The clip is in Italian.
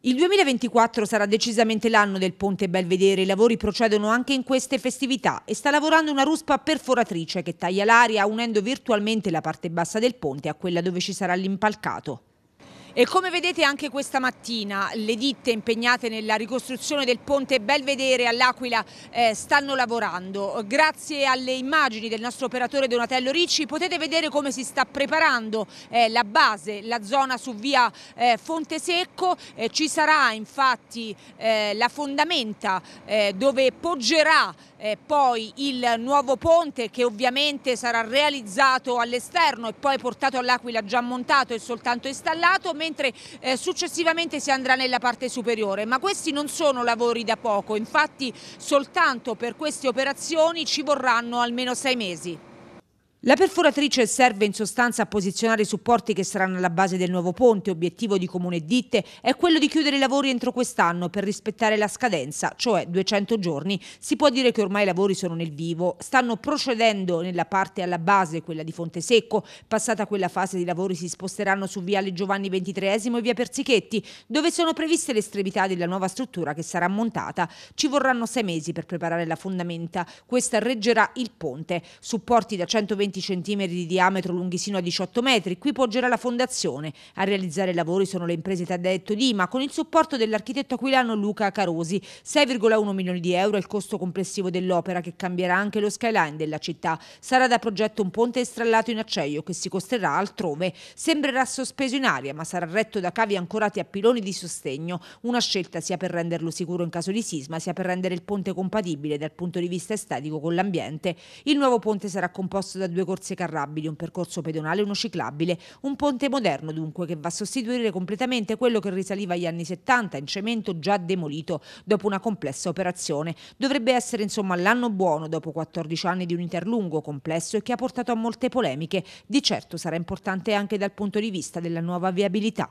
Il 2024 sarà decisamente l'anno del Ponte Belvedere, i lavori procedono anche in queste festività e sta lavorando una ruspa perforatrice che taglia l'aria unendo virtualmente la parte bassa del ponte a quella dove ci sarà l'impalcato. E come vedete anche questa mattina le ditte impegnate nella ricostruzione del ponte Belvedere all'Aquila eh, stanno lavorando. Grazie alle immagini del nostro operatore Donatello Ricci potete vedere come si sta preparando eh, la base, la zona su via eh, Fontesecco. Eh, ci sarà infatti eh, la fondamenta eh, dove poggerà poi il nuovo ponte che ovviamente sarà realizzato all'esterno e poi portato all'Aquila già montato e soltanto installato mentre eh, successivamente si andrà nella parte superiore. Ma questi non sono lavori da poco, infatti soltanto per queste operazioni ci vorranno almeno sei mesi. La perforatrice serve in sostanza a posizionare i supporti che saranno alla base del nuovo ponte. Obiettivo di Comune Ditte è quello di chiudere i lavori entro quest'anno per rispettare la scadenza, cioè 200 giorni. Si può dire che ormai i lavori sono nel vivo. Stanno procedendo nella parte alla base, quella di Fonte Secco. Passata quella fase di lavori si sposteranno su Viale Giovanni XXIII e Via Persichetti, dove sono previste le estremità della nuova struttura che sarà montata. Ci vorranno sei mesi per preparare la fondamenta. Questa reggerà il ponte. Supporti da 120 20 cm di diametro lunghi sino a 18 metri. Qui poggerà la fondazione. A realizzare i lavori sono le imprese Taddetto Dima con il supporto dell'architetto aquilano Luca Carosi. 6,1 milioni di euro è il costo complessivo dell'opera che cambierà anche lo skyline della città. Sarà da progetto un ponte strallato in acciaio che si costerà altrove. Sembrerà sospeso in aria ma sarà retto da cavi ancorati a piloni di sostegno. Una scelta sia per renderlo sicuro in caso di sisma sia per rendere il ponte compatibile dal punto di vista estetico con l'ambiente. Il nuovo ponte sarà composto da due corse carrabili, un percorso pedonale, uno ciclabile, un ponte moderno dunque che va a sostituire completamente quello che risaliva agli anni 70 in cemento già demolito dopo una complessa operazione. Dovrebbe essere insomma l'anno buono dopo 14 anni di un interlungo complesso e che ha portato a molte polemiche. Di certo sarà importante anche dal punto di vista della nuova viabilità.